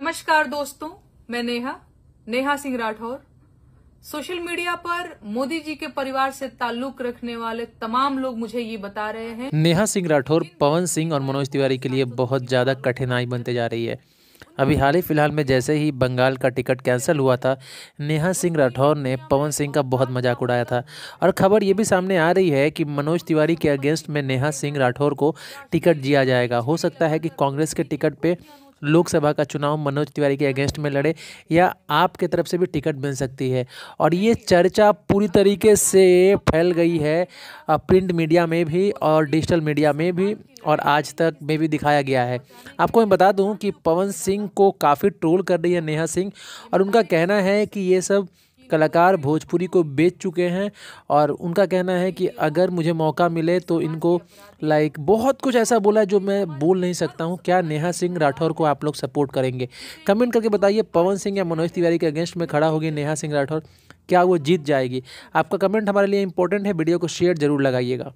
नमस्कार दोस्तों मैं नेहा नेहा सिंह राठौर सोशल मीडिया पर मोदी जी के परिवार से ताल्लुक रखने वाले तमाम लोग मुझे ये बता रहे हैं नेहा सिंह राठौर पवन सिंह और मनोज तिवारी के लिए बहुत ज़्यादा कठिनाई बनते जा रही है अभी हाल ही फिलहाल में जैसे ही बंगाल का टिकट कैंसिल हुआ था नेहा सिंह राठौर ने पवन सिंह का बहुत मजाक उड़ाया था और खबर ये भी सामने आ रही है कि मनोज तिवारी के अगेंस्ट में नेहा सिंह राठौर को टिकट दिया जाएगा हो सकता है कि कांग्रेस के टिकट पे लोकसभा का चुनाव मनोज तिवारी के अगेंस्ट में लड़े या आपके तरफ से भी टिकट मिल सकती है और ये चर्चा पूरी तरीके से फैल गई है प्रिंट मीडिया में भी और डिजिटल मीडिया में भी और आज तक में भी दिखाया गया है आपको मैं बता दूं कि पवन सिंह को काफ़ी ट्रोल कर रही है नेहा सिंह और उनका कहना है कि ये सब कलाकार भोजपुरी को बेच चुके हैं और उनका कहना है कि अगर मुझे मौका मिले तो इनको लाइक बहुत कुछ ऐसा बोला जो मैं बोल नहीं सकता हूँ क्या नेहा सिंह राठौर को आप लोग सपोर्ट करेंगे कमेंट करके बताइए पवन सिंह या मनोज तिवारी के अगेंस्ट में खड़ा होगी नेहा सिंह राठौर क्या वो जीत जाएगी आपका कमेंट हमारे लिए इंपॉर्टेंट है वीडियो को शेयर जरूर लगाइएगा